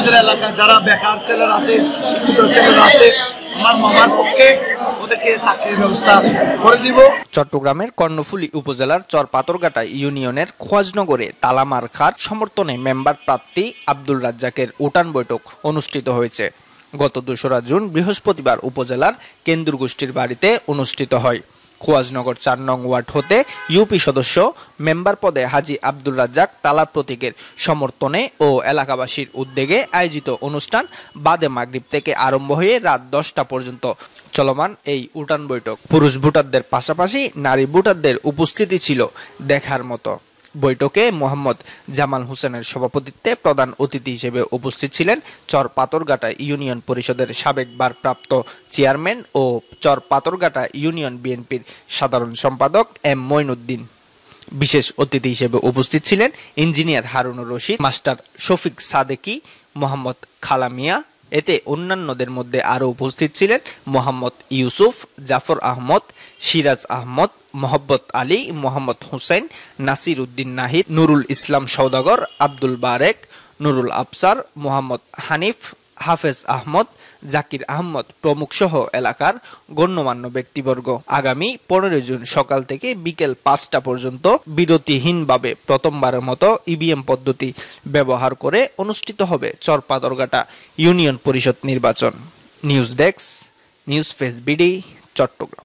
আমাদের এলাকায় যারা বেকার ছেলেরা আছে শিক্ষিত ছেলেরা আছে আমার মামার পক্ষে চট্টগ্রামের কর্ণফুলী উপজেলার চরপাতরঘাটা ইউনিয়নের খোয়াজনগরে তালামার খার সমর্থনে মেম্বার প্রার্থী আব্দুল রাজ্জাকের উঠান বৈঠক অনুষ্ঠিত হয়েছে গত দোসরা জুন বৃহস্পতিবার উপজেলার কেন্দ্র গোষ্ঠীর বাড়িতে অনুষ্ঠিত হয় খোয়াজনগর চার নং ওয়ার্ড হতে ইউপি সদস্য মেম্বার পদে হাজি আব্দুল রাজ্জাক তালার প্রতীকের সমর্থনে ও এলাকাবাসীর উদ্যোগে আয়োজিত অনুষ্ঠান বাদে মাগরীব থেকে আরম্ভ হয়ে রাত দশটা পর্যন্ত চলমান এই উটান বৈঠক পুরুষ ভোটারদের পাশাপাশি নারী ভোটারদের উপস্থিতি ছিল দেখার মতো বৈঠকে মোহাম্মদ জামাল হোসেনের সভাপতিত্বে প্রধান অতিথি হিসেবে উপস্থিত ছিলেন চর ইউনিয়ন পরিষদের সাবেক বারপ্রাপ্ত চেয়ারম্যান ও চর ইউনিয়ন বিএনপির সাধারণ সম্পাদক এম মইনুদ্দিন বিশেষ অতিথি হিসেবে উপস্থিত ছিলেন ইঞ্জিনিয়ার হারুনুর রশিদ মাস্টার শফিক সাদেকি মোহাম্মদ খালামিয়া এতে অন্যান্যদের মধ্যে আরও উপস্থিত ছিলেন মোহাম্মদ ইউসুফ জাফর আহমদ সিরাজ আহমদ মোহাম্মদ আলী মোহাম্মদ হুসেন নাসির উদ্দিন নাহিদ নুরুল ইসলাম সৌদাগর আব্দুল বারেক নুরুল আফসার মোহাম্মদ হানিফ হাফেজ আহমদ জাকির আহমদ প্রমুখ সহ এলাকার গণ্যমান্য ব্যক্তিবর্গ আগামী পনেরোই জুন সকাল থেকে বিকেল পাঁচটা পর্যন্ত বিরতিহীনভাবে প্রথমবারের মতো ইভিএম পদ্ধতি ব্যবহার করে অনুষ্ঠিত হবে চরপাদরগাটা ইউনিয়ন পরিষদ নির্বাচন news desk news face BD Chittagong